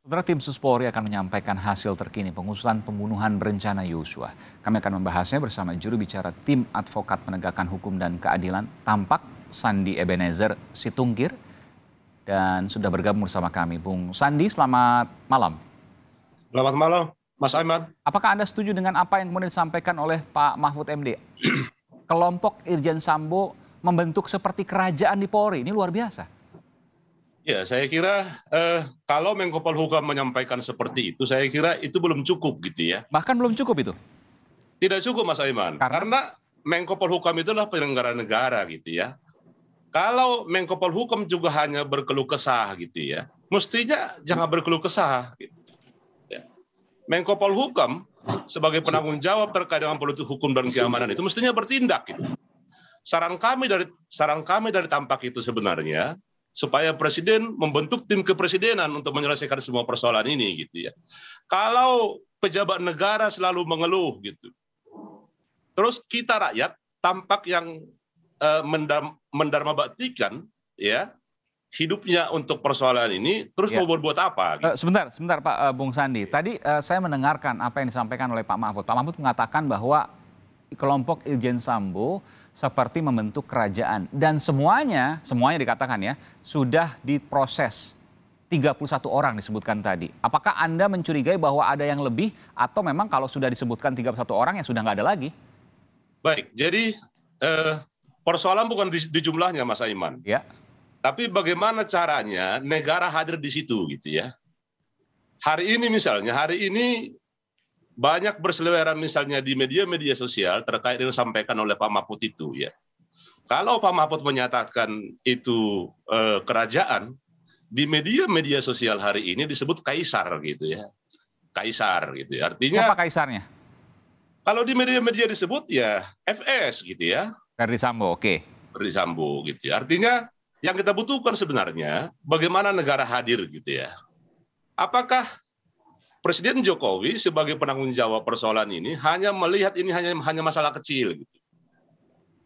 Saudara tim Suspolri akan menyampaikan hasil terkini pengusutan pembunuhan berencana Yosua. Kami akan membahasnya bersama juru bicara tim advokat penegakan hukum dan keadilan Tampak Sandi Ebenezer Situngkir dan sudah bergabung bersama kami Bung Sandi. Selamat malam. Selamat malam, Mas Ahmad. Apakah Anda setuju dengan apa yang kemudian disampaikan oleh Pak Mahfud MD? Kelompok Irjen Sambo membentuk seperti kerajaan di Polri. Ini luar biasa. Ya, saya kira eh, kalau Menko Polhukam menyampaikan seperti itu, saya kira itu belum cukup gitu ya. Bahkan belum cukup itu? Tidak cukup Mas Aiman, karena, karena Menko Polhukam itu adalah penyelenggara negara gitu ya. Kalau Menko Polhukam juga hanya berkeluh kesah gitu ya, mestinya jangan berkeluh kesah. Gitu. Ya. Menko Polhukam sebagai penanggung jawab terkait dengan politik hukum dan keamanan itu mestinya bertindak. Gitu. Saran kami dari saran kami dari tampak itu sebenarnya supaya presiden membentuk tim kepresidenan untuk menyelesaikan semua persoalan ini gitu ya. Kalau pejabat negara selalu mengeluh gitu. Terus kita rakyat tampak yang uh, mendam, mendarmabaktikan ya hidupnya untuk persoalan ini terus ya. mau berbuat apa? Gitu. Uh, sebentar, sebentar Pak uh, Bung Sandi. Tadi uh, saya mendengarkan apa yang disampaikan oleh Pak Mahfud. Pak Mahfud mengatakan bahwa kelompok Irjen Sambo seperti membentuk kerajaan dan semuanya semuanya dikatakan ya sudah diproses 31 orang disebutkan tadi. Apakah Anda mencurigai bahwa ada yang lebih atau memang kalau sudah disebutkan 31 orang yang sudah nggak ada lagi? Baik, jadi eh, persoalan bukan di, di jumlahnya Mas Aiman. Ya. Tapi bagaimana caranya negara hadir di situ gitu ya. Hari ini misalnya, hari ini banyak berseliweran misalnya di media-media sosial terkait yang disampaikan oleh Pak Mahfud itu ya. Kalau Pak Mahfud menyatakan itu eh, kerajaan di media-media sosial hari ini disebut kaisar gitu ya. Kaisar gitu ya. Artinya Apa kaisarnya? Kalau di media-media disebut ya FS gitu ya. Dari Sambo, oke. Okay. Sambo gitu ya. Artinya yang kita butuhkan sebenarnya bagaimana negara hadir gitu ya. Apakah Presiden Jokowi sebagai penanggung jawab persoalan ini hanya melihat ini hanya hanya masalah kecil. Gitu.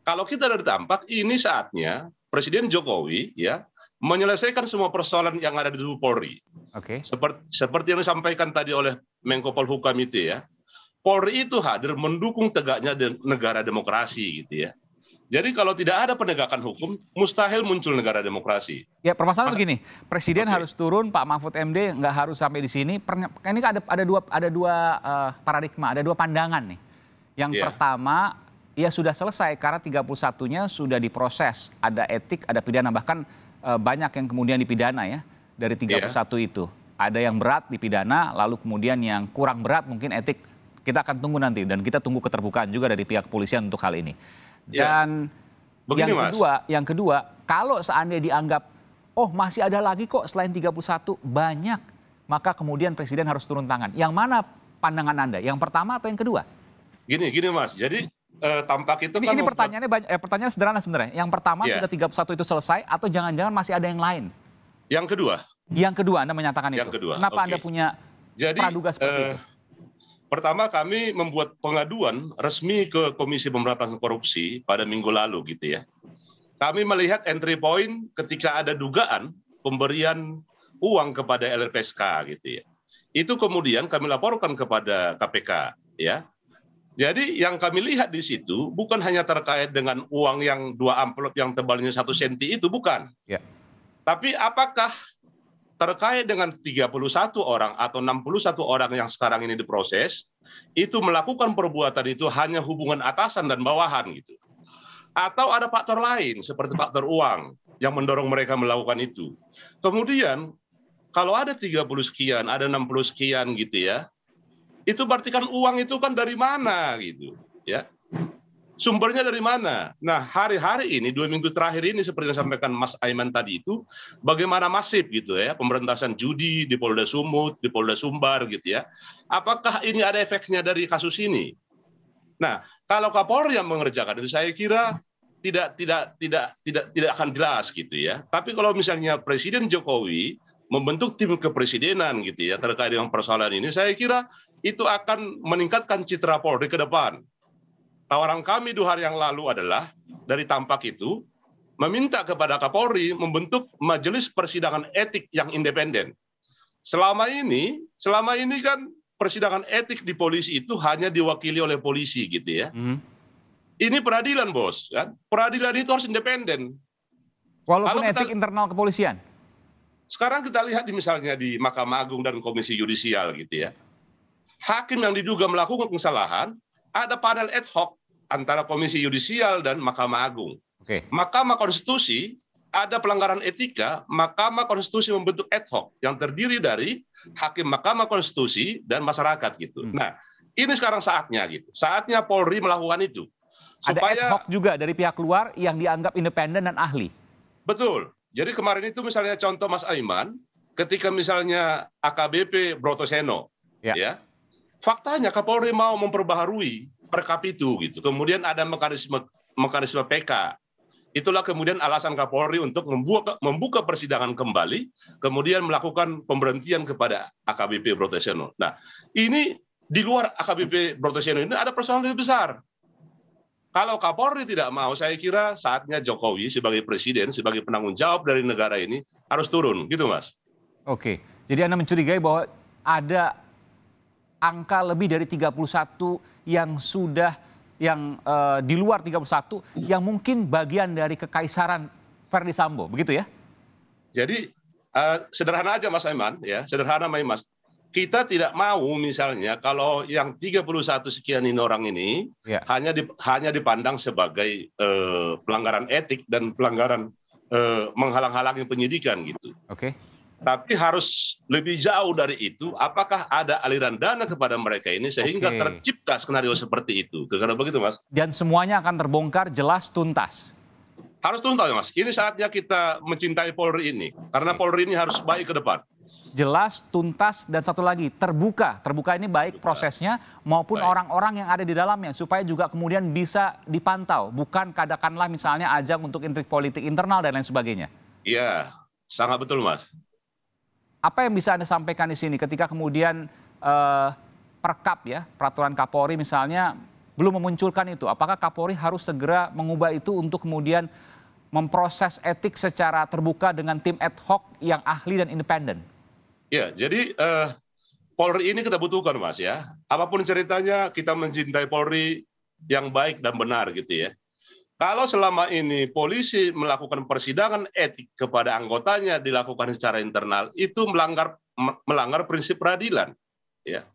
Kalau kita dari tampak, ini saatnya Presiden Jokowi ya menyelesaikan semua persoalan yang ada di tubuh Polri. Oke. Okay. Seperti, seperti yang disampaikan tadi oleh Menko Polhukam itu ya, Polri itu hadir mendukung tegaknya negara demokrasi gitu ya. Jadi kalau tidak ada penegakan hukum, mustahil muncul negara demokrasi. Ya permasalahan Mas, begini, presiden okay. harus turun, Pak Mahfud MD nggak harus sampai di sini. Ini kan ada ada dua ada dua uh, paradigma, ada dua pandangan nih. Yang yeah. pertama, ya sudah selesai karena 31-nya sudah diproses, ada etik, ada pidana, bahkan uh, banyak yang kemudian dipidana ya dari 31 iya. yeah. itu. Ada yang berat dipidana, lalu kemudian yang kurang berat mungkin etik kita akan tunggu nanti dan kita tunggu keterbukaan juga dari pihak kepolisian untuk hal ini. Ya. Dan Begini, yang kedua, yang kedua, kalau seandainya dianggap oh masih ada lagi kok selain 31 banyak, maka kemudian presiden harus turun tangan. Yang mana pandangan Anda? Yang pertama atau yang kedua? Gini, gini Mas. Jadi eh, tampak itu ini, kan ini pertanyaannya banyak eh, pertanyaan sederhana sebenarnya. Yang pertama yeah. sudah 31 itu selesai atau jangan-jangan masih ada yang lain? Yang kedua. Yang kedua Anda menyatakan yang itu. Kedua. Kenapa okay. Anda punya Jadi, seperti uh, itu? pertama kami membuat pengaduan resmi ke Komisi Pemberantasan Korupsi pada minggu lalu gitu ya. Kami melihat entry point ketika ada dugaan pemberian uang kepada LPSK gitu ya. Itu kemudian kami laporkan kepada KPK ya. Jadi yang kami lihat di situ bukan hanya terkait dengan uang yang dua amplop yang tebalnya satu senti itu bukan. Ya. Tapi apakah terkait dengan 31 orang atau 61 orang yang sekarang ini diproses, itu melakukan perbuatan itu hanya hubungan atasan dan bawahan gitu. Atau ada faktor lain seperti faktor uang yang mendorong mereka melakukan itu. Kemudian kalau ada 30 sekian, ada 60 sekian gitu ya. Itu berarti kan uang itu kan dari mana gitu, ya. Sumbernya dari mana? Nah, hari-hari ini, dua minggu terakhir ini, seperti yang sampaikan Mas Aiman tadi itu, bagaimana masif gitu ya, pemberantasan judi di Polda Sumut, di Polda Sumbar gitu ya. Apakah ini ada efeknya dari kasus ini? Nah, kalau Kapolri yang mengerjakan itu, saya kira tidak tidak tidak tidak tidak akan jelas gitu ya. Tapi kalau misalnya Presiden Jokowi membentuk tim kepresidenan gitu ya terkait dengan persoalan ini, saya kira itu akan meningkatkan citra Polri ke depan tawaran kami dua hari yang lalu adalah dari Tampak itu meminta kepada Kapolri membentuk majelis persidangan etik yang independen. Selama ini, selama ini kan persidangan etik di polisi itu hanya diwakili oleh polisi gitu ya. Hmm. Ini peradilan bos, kan? Peradilan itu harus independen. Walaupun Kalau etik internal kepolisian. Sekarang kita lihat di misalnya di Mahkamah Agung dan Komisi Yudisial gitu ya. Hakim yang diduga melakukan kesalahan ada panel ad hoc antara Komisi Yudisial dan Mahkamah Agung. Okay. Mahkamah Konstitusi ada pelanggaran etika, Mahkamah Konstitusi membentuk ad hoc yang terdiri dari hakim Mahkamah Konstitusi dan masyarakat gitu. Hmm. Nah, ini sekarang saatnya gitu. Saatnya Polri melakukan itu. Supaya, ad hoc juga dari pihak luar yang dianggap independen dan ahli. Betul. Jadi kemarin itu misalnya contoh Mas Aiman, ketika misalnya AKBP Broto Seno, ya, ya faktanya Kapolri mau memperbaharui perkap itu gitu. Kemudian ada mekanisme mekanisme PK. Itulah kemudian alasan Kapolri untuk membuka, membuka persidangan kembali, kemudian melakukan pemberhentian kepada AKBP Protesiano. Nah, ini di luar AKBP Protesiano ini ada persoalan lebih besar. Kalau Kapolri tidak mau, saya kira saatnya Jokowi sebagai presiden, sebagai penanggung jawab dari negara ini harus turun, gitu Mas. Oke, jadi Anda mencurigai bahwa ada angka lebih dari 31 yang sudah yang uh, di luar 31 yang mungkin bagian dari kekaisaran Verdi Sambo, begitu ya? Jadi uh, sederhana aja Mas Eman, ya sederhana Mas. Kita tidak mau misalnya kalau yang 31 sekian ini orang ini ya. hanya di, hanya dipandang sebagai uh, pelanggaran etik dan pelanggaran uh, menghalang-halangi penyidikan gitu. Oke. Okay. Tapi harus lebih jauh dari itu, apakah ada aliran dana kepada mereka ini sehingga Oke. tercipta skenario seperti itu? Karena begitu, Mas. Dan semuanya akan terbongkar jelas tuntas. Harus tuntas, Mas. Ini saatnya kita mencintai Polri ini karena Polri ini harus baik ke depan. Jelas, tuntas, dan satu lagi terbuka. Terbuka ini baik prosesnya maupun orang-orang yang ada di dalamnya supaya juga kemudian bisa dipantau, bukan kadakanlah misalnya ajang untuk intrik politik internal dan lain sebagainya. Iya, sangat betul, Mas. Apa yang bisa Anda sampaikan di sini ketika kemudian eh, perkap ya, peraturan Kapolri misalnya belum memunculkan itu. Apakah Kapolri harus segera mengubah itu untuk kemudian memproses etik secara terbuka dengan tim ad hoc yang ahli dan independen? Ya, jadi eh, Polri ini kita butuhkan, Mas ya. Apapun ceritanya, kita mencintai Polri yang baik dan benar gitu ya kalau selama ini polisi melakukan persidangan etik kepada anggotanya dilakukan secara internal itu melanggar melanggar prinsip peradilan ya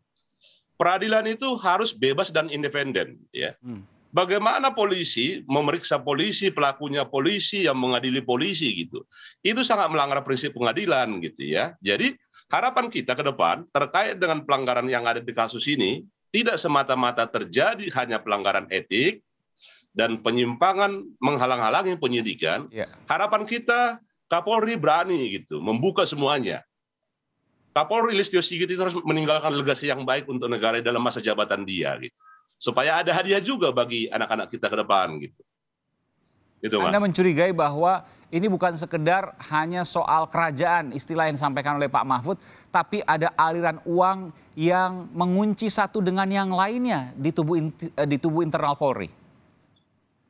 peradilan itu harus bebas dan independen ya hmm. bagaimana polisi memeriksa polisi pelakunya polisi yang mengadili polisi gitu itu sangat melanggar prinsip pengadilan gitu ya jadi harapan kita ke depan terkait dengan pelanggaran yang ada di kasus ini tidak semata-mata terjadi hanya pelanggaran etik dan penyimpangan menghalang-halangi penyidikan, ya. harapan kita Kapolri berani gitu, membuka semuanya. Kapolri Listio Sigit itu harus meninggalkan legasi yang baik untuk negara dalam masa jabatan dia gitu. Supaya ada hadiah juga bagi anak-anak kita ke depan gitu. Itu, Anda mencurigai bahwa ini bukan sekedar hanya soal kerajaan istilah yang disampaikan oleh Pak Mahfud, tapi ada aliran uang yang mengunci satu dengan yang lainnya di tubuh eh, di tubuh internal Polri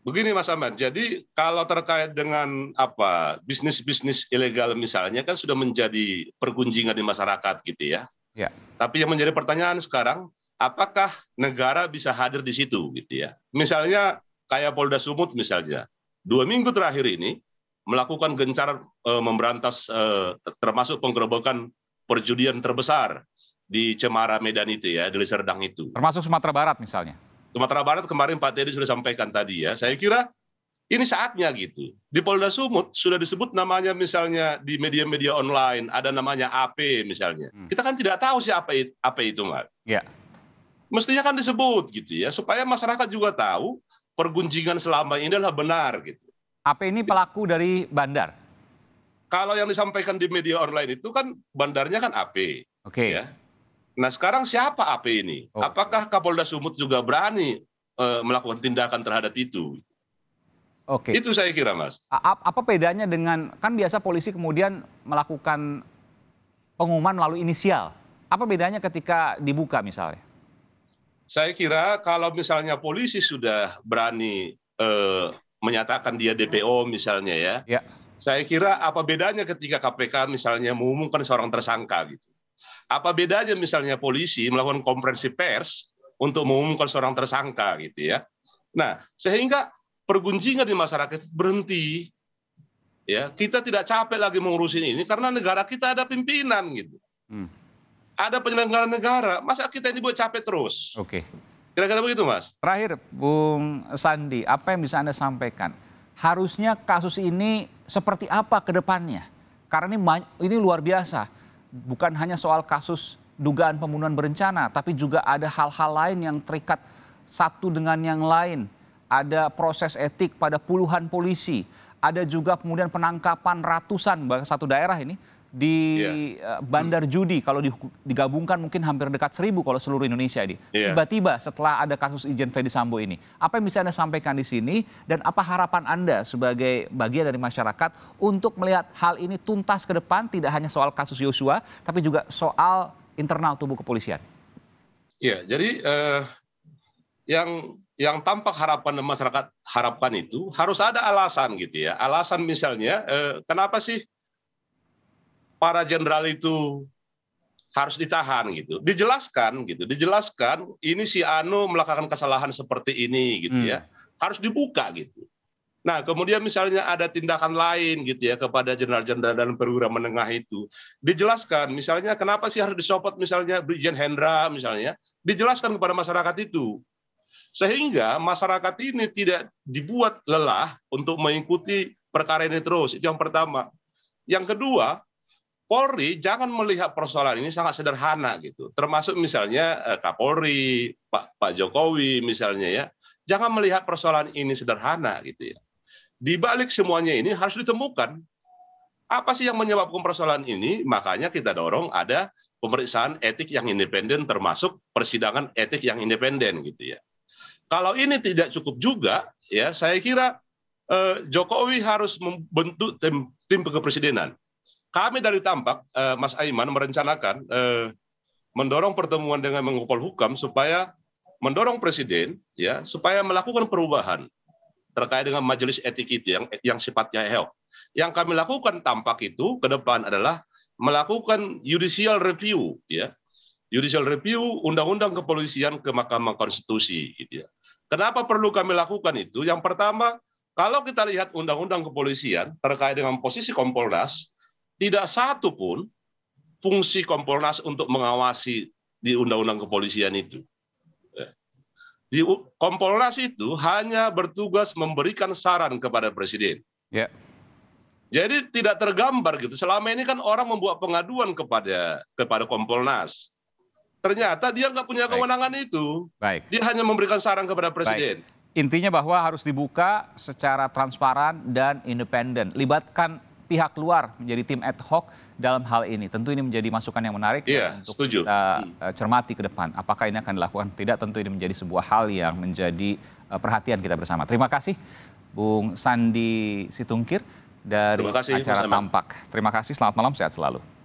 begini Mas Ahmad, jadi kalau terkait dengan apa bisnis-bisnis ilegal misalnya kan sudah menjadi pergunjingan di masyarakat gitu ya. Ya. Tapi yang menjadi pertanyaan sekarang, apakah negara bisa hadir di situ gitu ya? Misalnya kayak Polda Sumut misalnya, dua minggu terakhir ini melakukan gencar e, memberantas e, termasuk penggerobokan perjudian terbesar di Cemara Medan itu ya, di Serdang itu. Termasuk Sumatera Barat misalnya. Sumatera Barat kemarin Pak Teddy sudah sampaikan tadi ya. Saya kira ini saatnya gitu. Di Polda Sumut sudah disebut namanya misalnya di media-media online ada namanya AP misalnya. Hmm. Kita kan tidak tahu sih apa itu, apa itu, Mas. Ya. Mestinya kan disebut gitu ya supaya masyarakat juga tahu pergunjingan selama ini adalah benar gitu. AP ini pelaku dari bandar. Kalau yang disampaikan di media online itu kan bandarnya kan AP. Oke. Okay. Ya Nah sekarang siapa AP ini? Oh. Apakah Kapolda Sumut juga berani uh, melakukan tindakan terhadap itu? Oke. Itu saya kira, Mas. A apa bedanya dengan kan biasa polisi kemudian melakukan pengumuman lalu inisial? Apa bedanya ketika dibuka misalnya? Saya kira kalau misalnya polisi sudah berani uh, menyatakan dia DPO misalnya ya. Ya. Saya kira apa bedanya ketika KPK misalnya mengumumkan seorang tersangka gitu. Apa bedanya misalnya polisi melakukan konferensi pers untuk mengumumkan seorang tersangka gitu ya. Nah, sehingga perguncingan di masyarakat berhenti. Ya, kita tidak capek lagi mengurusin ini karena negara kita ada pimpinan gitu. Hmm. Ada penyelenggara negara, masa kita ini buat capek terus? Oke. Okay. Kira-kira begitu, Mas. Terakhir, Bung Sandi, apa yang bisa Anda sampaikan? Harusnya kasus ini seperti apa ke depannya? Karena ini ini luar biasa bukan hanya soal kasus dugaan pembunuhan berencana, tapi juga ada hal-hal lain yang terikat satu dengan yang lain. Ada proses etik pada puluhan polisi, ada juga kemudian penangkapan ratusan bahkan satu daerah ini di yeah. Iya. bandar judi kalau digabungkan mungkin hampir dekat seribu kalau seluruh Indonesia ini. tiba Tiba-tiba setelah ada kasus Ijen Fedi Sambo ini, apa yang bisa Anda sampaikan di sini dan apa harapan Anda sebagai bagian dari masyarakat untuk melihat hal ini tuntas ke depan tidak hanya soal kasus Yosua tapi juga soal internal tubuh kepolisian? Ya, yeah, jadi uh, yang yang tampak harapan masyarakat harapkan itu harus ada alasan gitu ya. Alasan misalnya uh, kenapa sih para jenderal itu harus ditahan gitu. Dijelaskan gitu, dijelaskan ini si Anu melakukan kesalahan seperti ini gitu ya. hmm. ya. Harus dibuka gitu. Nah, kemudian misalnya ada tindakan lain gitu ya kepada jenderal-jenderal dalam perwira menengah itu. Dijelaskan misalnya kenapa sih harus disopot misalnya Brigjen Hendra misalnya, dijelaskan kepada masyarakat itu. Sehingga masyarakat ini tidak dibuat lelah untuk mengikuti perkara ini terus. Itu yang pertama. Yang kedua, Polri jangan melihat persoalan ini sangat sederhana gitu. Termasuk misalnya eh, Kapolri, Pak Pak Jokowi misalnya ya. Jangan melihat persoalan ini sederhana gitu ya. Di balik semuanya ini harus ditemukan apa sih yang menyebabkan persoalan ini? Makanya kita dorong ada pemeriksaan etik yang independen termasuk persidangan etik yang independen gitu ya. Kalau ini tidak cukup juga ya saya kira eh, Jokowi harus membentuk tim tim kepresidenan kami dari Tampak, eh, Mas Aiman merencanakan eh, mendorong pertemuan dengan Mengupol Hukam supaya mendorong Presiden ya supaya melakukan perubahan terkait dengan majelis etik itu yang yang sifatnya help. Yang kami lakukan tampak itu ke depan adalah melakukan judicial review ya. Judicial review undang-undang kepolisian ke Mahkamah Konstitusi gitu ya. Kenapa perlu kami lakukan itu? Yang pertama, kalau kita lihat undang-undang kepolisian terkait dengan posisi Kompolnas, tidak satu pun fungsi Kompolnas untuk mengawasi di undang-undang kepolisian itu. Ya. Di Kompolnas itu hanya bertugas memberikan saran kepada presiden. Ya. Jadi tidak tergambar gitu. Selama ini kan orang membuat pengaduan kepada kepada Kompolnas. Ternyata dia nggak punya kewenangan itu. Baik. Dia hanya memberikan saran kepada presiden. Baik. Intinya bahwa harus dibuka secara transparan dan independen. Libatkan pihak luar menjadi tim ad hoc dalam hal ini. Tentu ini menjadi masukan yang menarik yeah, untuk setuju. kita eh, cermati ke depan. Apakah ini akan dilakukan? Tidak, tentu ini menjadi sebuah hal yang menjadi eh, perhatian kita bersama. Terima kasih Bung Sandi Situngkir dari kasih, acara Tampak. Terima kasih, selamat malam, sehat selalu.